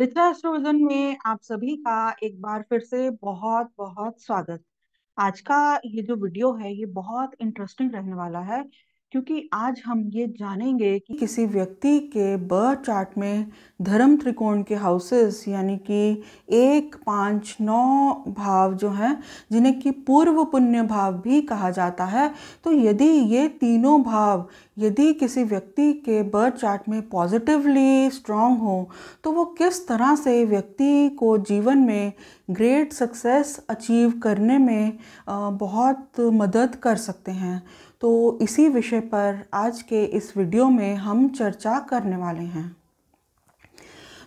ऋचा एस्ट्रोविजन में आप सभी का एक बार फिर से बहुत बहुत स्वागत आज का ये जो वीडियो है ये बहुत इंटरेस्टिंग रहने वाला है क्योंकि आज हम ये जानेंगे कि किसी व्यक्ति के बर्थ चार्ट में धर्म त्रिकोण के हाउसेस यानी कि एक पाँच नौ भाव जो हैं जिन्हें कि पूर्व पुण्य भाव भी कहा जाता है तो यदि ये तीनों भाव यदि किसी व्यक्ति के बर्थ चार्ट में पॉजिटिवली स्ट्रांग हो तो वो किस तरह से व्यक्ति को जीवन में ग्रेट सक्सेस अचीव करने में बहुत मदद कर सकते हैं तो इसी विषय पर आज के इस वीडियो में हम चर्चा करने वाले हैं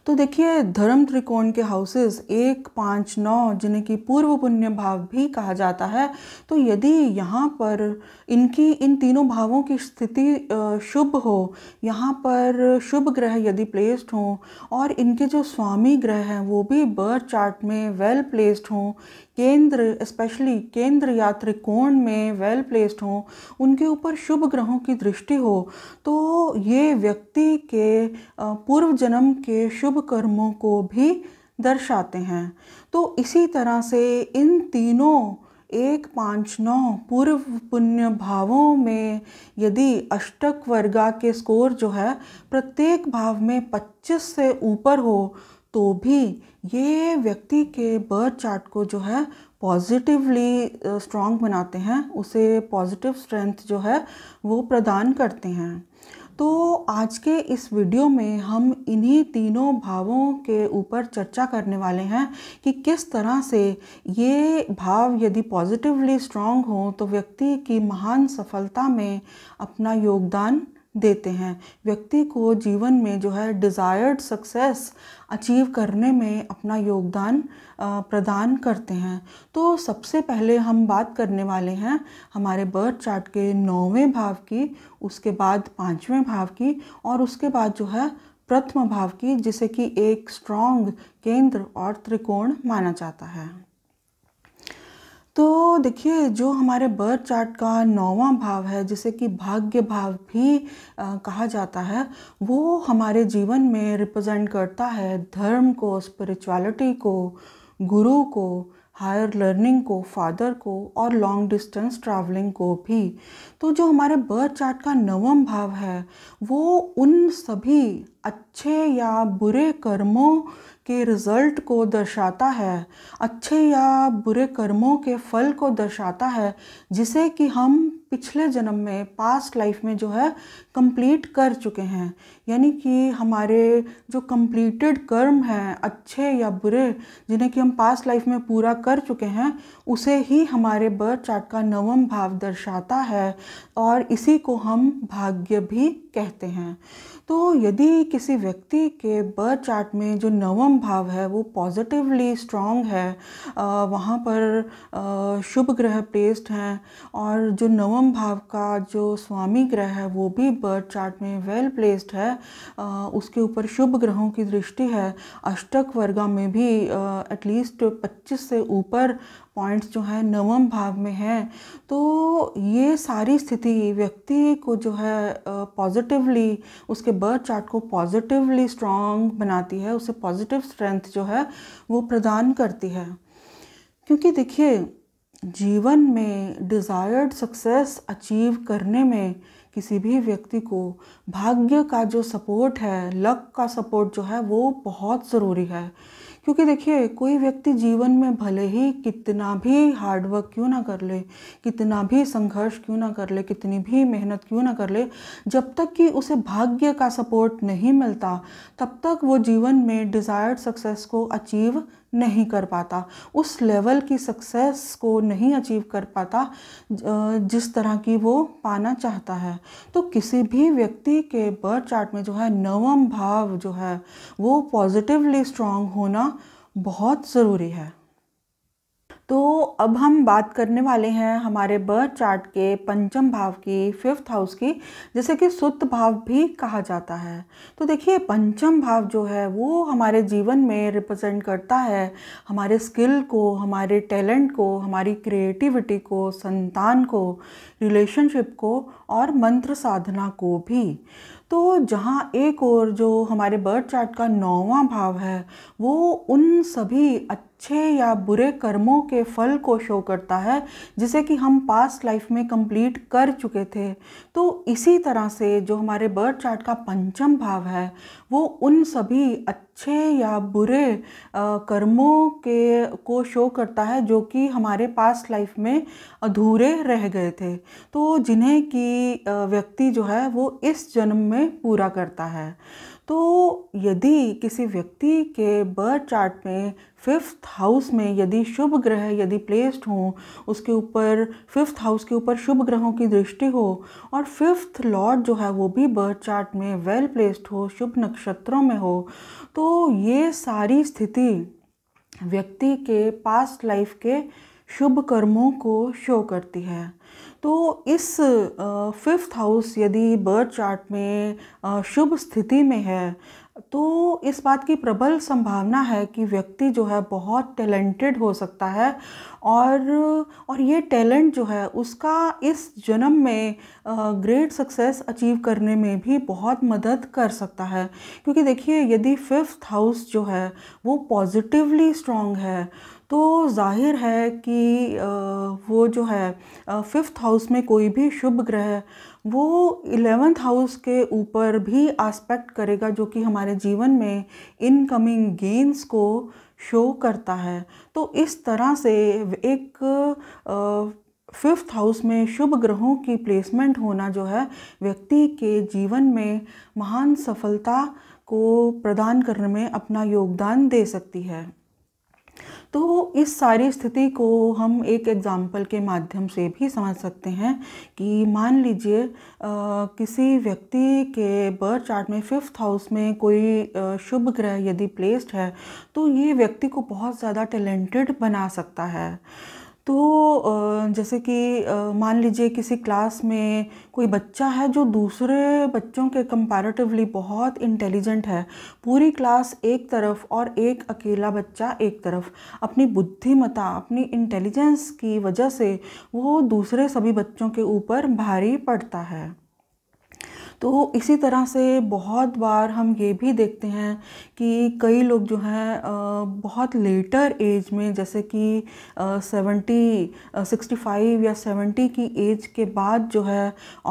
तो देखिए धर्म त्रिकोण के हाउसेस एक पाँच नौ जिन्हें कि पूर्व पुण्य भाव भी कहा जाता है तो यदि यहाँ पर इनकी इन तीनों भावों की स्थिति शुभ हो यहाँ पर शुभ ग्रह यदि प्लेस्ड हों और इनके जो स्वामी ग्रह हैं वो भी बर्थ चार्ट में वेल प्लेस्ड हों केंद्र स्पेशली केंद्र या त्रिकोण में वेल प्लेस्ड हों उनके ऊपर शुभ ग्रहों की दृष्टि हो तो ये व्यक्ति के पूर्व जन्म के शुभ शुभ कर्मों को भी दर्शाते हैं तो इसी तरह से इन तीनों एक पाँच नौ पूर्व पुण्य भावों में यदि अष्टक वर्गा के स्कोर जो है प्रत्येक भाव में 25 से ऊपर हो तो भी ये व्यक्ति के बर्थ चार्ट को जो है पॉजिटिवली स्ट्रॉन्ग बनाते हैं उसे पॉजिटिव स्ट्रेंथ जो है वो प्रदान करते हैं तो आज के इस वीडियो में हम इन्हीं तीनों भावों के ऊपर चर्चा करने वाले हैं कि किस तरह से ये भाव यदि पॉजिटिवली स्ट्रांग हों तो व्यक्ति की महान सफलता में अपना योगदान देते हैं व्यक्ति को जीवन में जो है डिज़ायर्ड सक्सेस अचीव करने में अपना योगदान प्रदान करते हैं तो सबसे पहले हम बात करने वाले हैं हमारे बर्थ चार्ट के नौवें भाव की उसके बाद पाँचवें भाव की और उसके बाद जो है प्रथम भाव की जिसे कि एक स्ट्रॉन्ग केंद्र और त्रिकोण माना जाता है तो देखिए जो हमारे बर्थ चार्ट का नौवा भाव है जिसे कि भाग्य भाव भी आ, कहा जाता है वो हमारे जीवन में रिप्रेजेंट करता है धर्म को स्पिरिचुअलिटी को गुरु को हायर लर्निंग को फादर को और लॉन्ग डिस्टेंस ट्रैवलिंग को भी तो जो हमारे बर्थ चार्ट का नवम भाव है वो उन सभी अच्छे या बुरे कर्मों के रिज़ल्ट को दर्शाता है अच्छे या बुरे कर्मों के फल को दर्शाता है जिसे कि हम पिछले जन्म में पास्ट लाइफ में जो है कंप्लीट कर चुके हैं यानी कि हमारे जो कंप्लीटेड कर्म हैं अच्छे या बुरे जिन्हें कि हम पास्ट लाइफ में पूरा कर चुके हैं उसे ही हमारे बर्थ चार्ट का नवम भाव दर्शाता है और इसी को हम भाग्य भी कहते हैं तो यदि किसी व्यक्ति के बर्थ चार्ट में जो नवम भाव है वो पॉजिटिवली स्ट्रॉन्ग है वहाँ पर शुभ ग्रह प्लेस्ड हैं और जो नवम भाव का जो स्वामी ग्रह है वो भी बर्थ चार्ट में वेल प्लेस्ड है उसके ऊपर शुभ ग्रहों की दृष्टि है अष्टक वर्गा में भी एटलीस्ट पच्चीस से ऊपर पॉइंट्स जो है नवम भाव में है तो ये सारी स्थिति व्यक्ति को जो है पॉजिटिवली उसके बर्थ चार्ट को पॉजिटिवली स्ट्रांग बनाती है उसे पॉजिटिव स्ट्रेंथ जो है वो प्रदान करती है क्योंकि देखिए जीवन में डिज़ायर्ड सक्सेस अचीव करने में किसी भी व्यक्ति को भाग्य का जो सपोर्ट है लक का सपोर्ट जो है वो बहुत ज़रूरी है क्योंकि देखिए कोई व्यक्ति जीवन में भले ही कितना भी हार्डवर्क क्यों ना कर ले कितना भी संघर्ष क्यों ना कर ले कितनी भी मेहनत क्यों ना कर ले जब तक कि उसे भाग्य का सपोर्ट नहीं मिलता तब तक वो जीवन में डिज़ायर्ड सक्सेस को अचीव नहीं कर पाता उस लेवल की सक्सेस को नहीं अचीव कर पाता जिस तरह की वो पाना चाहता है तो किसी भी व्यक्ति के बर्थ चार्ट में जो है नवम भाव जो है वो पॉजिटिवली स्ट्रांग होना बहुत ज़रूरी है तो अब हम बात करने वाले हैं हमारे बर्थ चार्ट के पंचम भाव की फिफ्थ हाउस की जैसे कि सुत भाव भी कहा जाता है तो देखिए पंचम भाव जो है वो हमारे जीवन में रिप्रेजेंट करता है हमारे स्किल को हमारे टैलेंट को हमारी क्रिएटिविटी को संतान को रिलेशनशिप को और मंत्र साधना को भी तो जहाँ एक और जो हमारे बर्थ चार्ट का नौवां भाव है वो उन सभी अच्छे या बुरे कर्मों के फल को शो करता है जिसे कि हम पास्ट लाइफ में कंप्लीट कर चुके थे तो इसी तरह से जो हमारे बर्थ चार्ट का पंचम भाव है वो उन सभी अच्छे या बुरे कर्मों के को शो करता है जो कि हमारे पास्ट लाइफ में अधूरे रह गए थे तो जिन्हें कि व्यक्ति जो है वो इस जन्म में पूरा करता है तो यदि किसी व्यक्ति के बर्थ चार्ट में फिफ्थ हाउस में यदि शुभ ग्रह यदि प्लेस्ड हों उसके ऊपर फिफ्थ हाउस के ऊपर शुभ ग्रहों की दृष्टि हो और फिफ्थ लॉर्ड जो है वो भी बर्थ चार्ट में वेल प्लेस्ड हो शुभ नक्षत्रों में हो तो ये सारी स्थिति व्यक्ति के पास्ट लाइफ के शुभ कर्मों को शो करती है तो इस फिफ्थ हाउस यदि बर्थ चार्ट में शुभ स्थिति में है तो इस बात की प्रबल संभावना है कि व्यक्ति जो है बहुत टैलेंटेड हो सकता है और और ये टैलेंट जो है उसका इस जन्म में ग्रेट सक्सेस अचीव करने में भी बहुत मदद कर सकता है क्योंकि देखिए यदि फिफ्थ हाउस जो है वो पॉजिटिवली स्ट्रॉन्ग है तो जाहिर है कि वो जो है फिफ्थ हाउस में कोई भी शुभ ग्रह वो इलेवेंथ हाउस के ऊपर भी आस्पेक्ट करेगा जो कि हमारे जीवन में इनकमिंग गेंस को शो करता है तो इस तरह से एक फिफ्थ हाउस में शुभ ग्रहों की प्लेसमेंट होना जो है व्यक्ति के जीवन में महान सफलता को प्रदान करने में अपना योगदान दे सकती है तो इस सारी स्थिति को हम एक एग्ज़ाम्पल के माध्यम से भी समझ सकते हैं कि मान लीजिए किसी व्यक्ति के बर्थ चार्ट में फिफ्थ हाउस में कोई शुभ ग्रह यदि प्लेस्ड है तो ये व्यक्ति को बहुत ज़्यादा टैलेंटेड बना सकता है तो जैसे कि मान लीजिए किसी क्लास में कोई बच्चा है जो दूसरे बच्चों के कंपैरेटिवली बहुत इंटेलिजेंट है पूरी क्लास एक तरफ और एक अकेला बच्चा एक तरफ अपनी बुद्धिमता अपनी इंटेलिजेंस की वजह से वो दूसरे सभी बच्चों के ऊपर भारी पड़ता है तो इसी तरह से बहुत बार हम ये भी देखते हैं कि कई लोग जो हैं बहुत लेटर एज में जैसे कि सेवेंटी सिक्सटी फाइव या सेवेंटी की एज के बाद जो है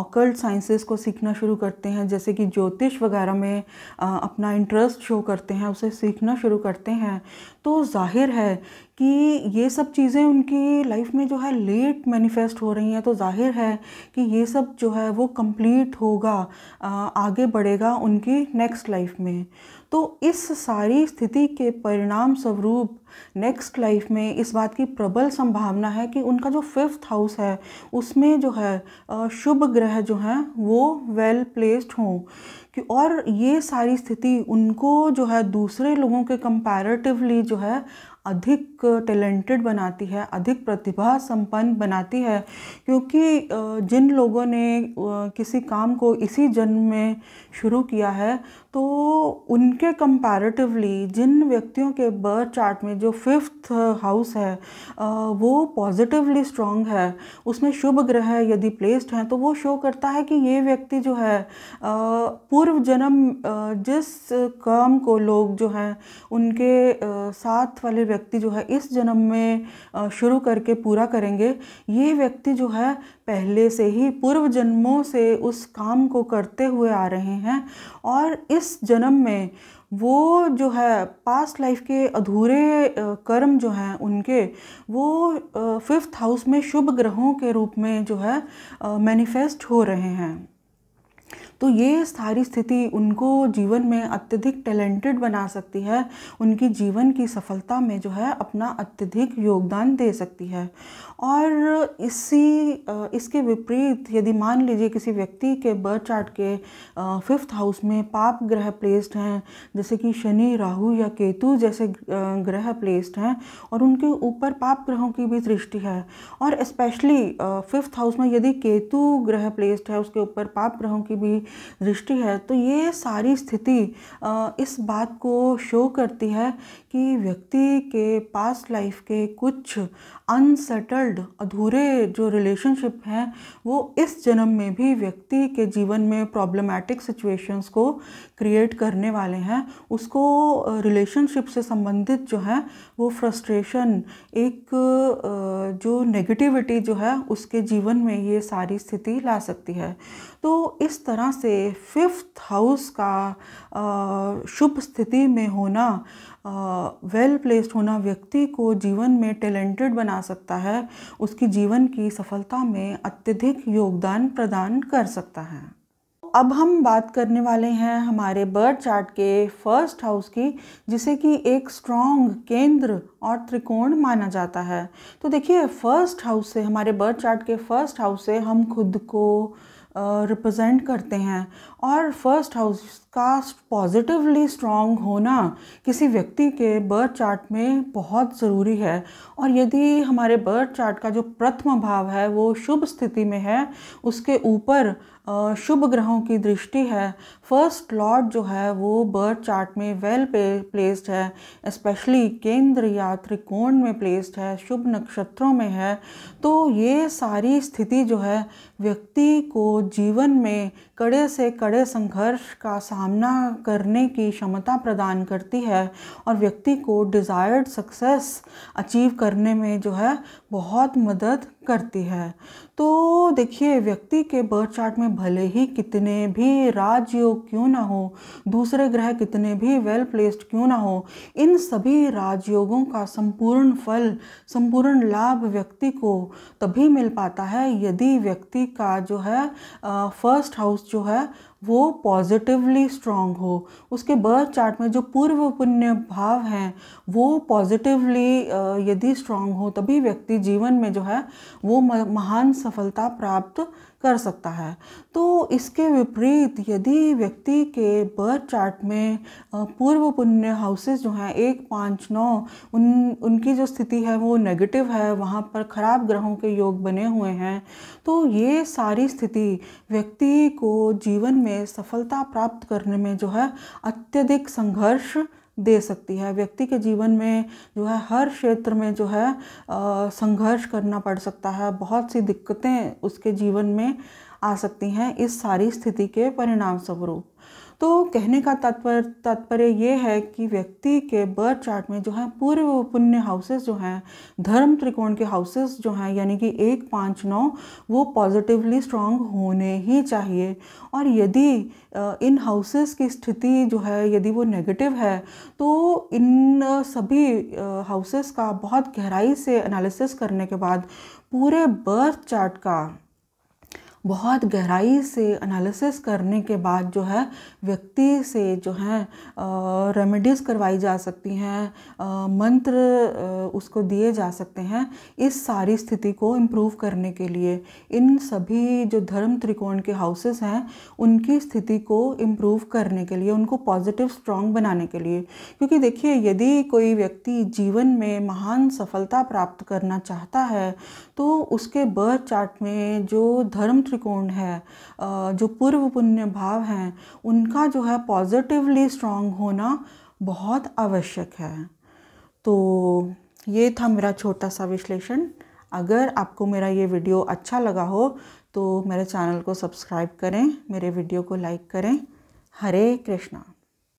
ऑकल्ट साइंसेस को सीखना शुरू करते हैं जैसे कि ज्योतिष वगैरह में अपना इंटरेस्ट शो करते हैं उसे सीखना शुरू करते हैं तो जाहिर है कि ये सब चीज़ें उनकी लाइफ में जो है लेट मैनिफेस्ट हो रही हैं तो जाहिर है कि ये सब जो है वो कंप्लीट होगा आगे बढ़ेगा उनकी नेक्स्ट लाइफ में तो इस सारी स्थिति के परिणाम स्वरूप नेक्स्ट लाइफ में इस बात की प्रबल संभावना है कि उनका जो फिफ्थ हाउस है उसमें जो है शुभ ग्रह जो हैं वो वेल प्लेस्ड हों कि और ये सारी स्थिति उनको जो है दूसरे लोगों के कंपैरेटिवली जो है अधिक टैलेंटेड बनाती है अधिक प्रतिभा संपन्न बनाती है क्योंकि जिन लोगों ने किसी काम को इसी जन्म में शुरू किया है तो उनके कंपैरेटिवली जिन व्यक्तियों के बर्थ चार्ट में जो फिफ्थ हाउस है वो पॉजिटिवली स्ट्रॉन्ग है उसमें शुभ ग्रह यदि प्लेस्ड हैं तो वो शो करता है कि ये व्यक्ति जो है पूर्व जन्म जिस काम को लोग जो हैं उनके साथ वाले व्यक्ति जो है इस जन्म में शुरू करके पूरा करेंगे ये व्यक्ति जो है पहले से ही पूर्व जन्मों से उस काम को करते हुए आ रहे हैं और इस जन्म में वो जो है पास्ट लाइफ के अधूरे कर्म जो हैं उनके वो फिफ्थ हाउस में शुभ ग्रहों के रूप में जो है मैनिफेस्ट हो रहे हैं तो ये सारी स्थिति उनको जीवन में अत्यधिक टैलेंटेड बना सकती है उनकी जीवन की सफलता में जो है अपना अत्यधिक योगदान दे सकती है और इसी इसके विपरीत यदि मान लीजिए किसी व्यक्ति के बर्थ चार्ट के फिफ्थ हाउस में पाप ग्रह प्लेस्ड हैं जैसे कि शनि राहु या केतु जैसे ग्रह प्लेस्ड हैं और उनके ऊपर पाप ग्रहों की भी दृष्टि है और स्पेशली फिफ्थ हाउस में यदि केतु ग्रह प्लेस्ड है उसके ऊपर पाप ग्रहों की भी दृष्टि है तो ये सारी स्थिति इस बात को शो करती है कि व्यक्ति के पास लाइफ के कुछ अनसेटल्ड अधूरे जो रिलेशनशिप हैं वो इस जन्म में भी व्यक्ति के जीवन में प्रॉब्लमैटिक सिचुएशंस को क्रिएट करने वाले हैं उसको रिलेशनशिप से संबंधित जो है वो फ्रस्ट्रेशन एक जो नेगेटिविटी जो है उसके जीवन में ये सारी स्थिति ला सकती है तो इस तरह से फिफ्थ हाउस का शुभ स्थिति में होना वेल प्लेस्ड होना व्यक्ति को जीवन में टैलेंटेड बना सकता है उसकी जीवन की सफलता में अत्यधिक योगदान प्रदान कर सकता है अब हम बात करने वाले हैं हमारे बर्थ चार्ट के फर्स्ट हाउस की जिसे कि एक स्ट्रॉन्ग केंद्र और त्रिकोण माना जाता है तो देखिए फर्स्ट हाउस से हमारे बर्थ चार्ट के फर्स्ट हाउस से हम खुद को रिप्रेजेंट करते हैं और फर्स्ट हाउस का पॉजिटिवली स्ट्रॉन्ग होना किसी व्यक्ति के बर्थ चार्ट में बहुत ज़रूरी है और यदि हमारे बर्थ चार्ट का जो प्रथम भाव है वो शुभ स्थिति में है उसके ऊपर शुभ ग्रहों की दृष्टि है फर्स्ट लॉर्ड जो है वो बर्थ चार्ट में वेल प्लेस्ड है स्पेशली केंद्र या त्रिकोण में प्लेस्ड है शुभ नक्षत्रों में है तो ये सारी स्थिति जो है व्यक्ति को जीवन में कड़े से कड़े संघर्ष का सामना करने की क्षमता प्रदान करती है और व्यक्ति को डिज़ायर्ड सक्सेस अचीव करने में जो है बहुत मदद करती है तो देखिए व्यक्ति के बर्थ चार्ट में भले ही कितने भी राजयोग क्यों ना हो दूसरे ग्रह कितने भी वेल प्लेस्ड क्यों ना हो इन सभी राजयोगों का संपूर्ण फल संपूर्ण लाभ व्यक्ति को तभी मिल पाता है यदि व्यक्ति का जो है फर्स्ट हाउस जो है वो पॉजिटिवली स्ट्रांग हो उसके बर्थ चार्ट में जो पूर्व पुण्य भाव हैं वो पॉजिटिवली यदि स्ट्रांग हो तभी व्यक्ति जीवन में जो है वो महान सफलता प्राप्त कर सकता है तो इसके विपरीत यदि व्यक्ति के बर्थ चार्ट में पूर्व पुण्य हाउसेस जो हैं एक पाँच नौ उन उनकी जो स्थिति है वो नेगेटिव है वहाँ पर ख़राब ग्रहों के योग बने हुए हैं तो ये सारी स्थिति व्यक्ति को जीवन में सफलता प्राप्त करने में जो है अत्यधिक संघर्ष दे सकती है व्यक्ति के जीवन में जो है हर क्षेत्र में जो है संघर्ष करना पड़ सकता है बहुत सी दिक्कतें उसके जीवन में आ सकती हैं इस सारी स्थिति के परिणाम स्वरूप तो कहने का तात्पर्य तात्पर्य ये है कि व्यक्ति के बर्थ चार्ट में जो है पूर्व पुण्य हाउसेस जो हैं धर्म त्रिकोण के हाउसेस जो हैं यानी कि एक पाँच नौ वो पॉजिटिवली स्ट्रांग होने ही चाहिए और यदि इन हाउसेस की स्थिति जो है यदि वो नेगेटिव है तो इन सभी हाउसेस का बहुत गहराई से एनालिसिस करने के बाद पूरे बर्थ चार्ट का बहुत गहराई से एनालिसिस करने के बाद जो है व्यक्ति से जो है रेमेडीज़ करवाई जा सकती हैं मंत्र उसको दिए जा सकते हैं इस सारी स्थिति को इम्प्रूव करने के लिए इन सभी जो धर्म त्रिकोण के हाउसेस हैं उनकी स्थिति को इम्प्रूव करने के लिए उनको पॉजिटिव स्ट्रॉन्ग बनाने के लिए क्योंकि देखिए यदि कोई व्यक्ति जीवन में महान सफलता प्राप्त करना चाहता है तो उसके बर्थ चार्ट में जो धर्म त्रिकोण है जो पूर्व पुण्य भाव हैं उनका जो है पॉजिटिवली स्ट्रॉन्ग होना बहुत आवश्यक है तो ये था मेरा छोटा सा विश्लेषण अगर आपको मेरा ये वीडियो अच्छा लगा हो तो मेरे चैनल को सब्सक्राइब करें मेरे वीडियो को लाइक करें हरे कृष्णा